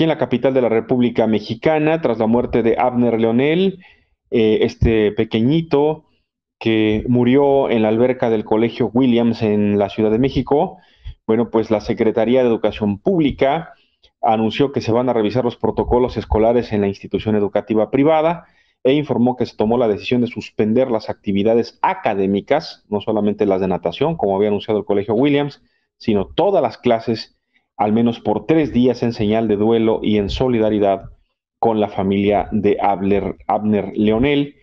aquí en la capital de la República Mexicana, tras la muerte de Abner Leonel, eh, este pequeñito que murió en la alberca del Colegio Williams en la Ciudad de México. Bueno, pues la Secretaría de Educación Pública anunció que se van a revisar los protocolos escolares en la institución educativa privada e informó que se tomó la decisión de suspender las actividades académicas, no solamente las de natación, como había anunciado el Colegio Williams, sino todas las clases al menos por tres días en señal de duelo y en solidaridad con la familia de Abner Leonel.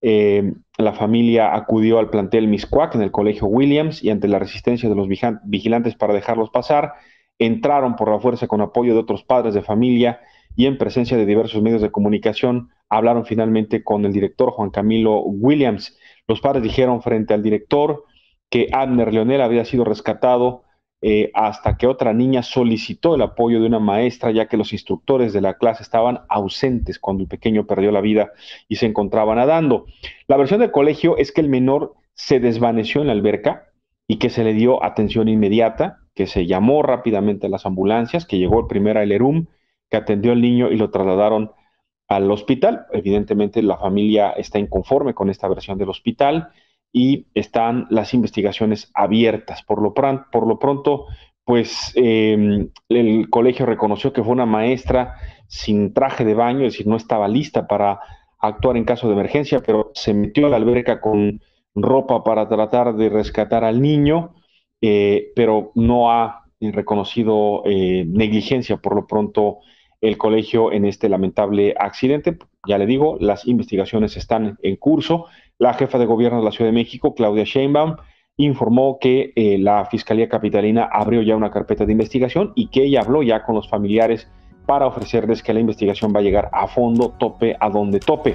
Eh, la familia acudió al plantel Miscuac en el Colegio Williams y ante la resistencia de los vigilantes para dejarlos pasar, entraron por la fuerza con apoyo de otros padres de familia y en presencia de diversos medios de comunicación hablaron finalmente con el director Juan Camilo Williams. Los padres dijeron frente al director que Abner Leonel había sido rescatado eh, hasta que otra niña solicitó el apoyo de una maestra ya que los instructores de la clase estaban ausentes cuando el pequeño perdió la vida y se encontraba nadando. La versión del colegio es que el menor se desvaneció en la alberca y que se le dio atención inmediata, que se llamó rápidamente a las ambulancias, que llegó primero a el que atendió al niño y lo trasladaron al hospital. Evidentemente la familia está inconforme con esta versión del hospital y están las investigaciones abiertas. Por lo, por lo pronto, pues em, el colegio reconoció que fue una maestra sin traje de baño, es decir, no estaba lista para actuar en caso de emergencia, pero se metió a la alberca con ropa para tratar de rescatar al niño, eh, pero no ha reconocido eh, negligencia por lo pronto el colegio en este lamentable accidente. Ya le digo, las investigaciones están en curso. La jefa de gobierno de la Ciudad de México, Claudia Sheinbaum, informó que eh, la Fiscalía Capitalina abrió ya una carpeta de investigación y que ella habló ya con los familiares para ofrecerles que la investigación va a llegar a fondo, tope a donde tope.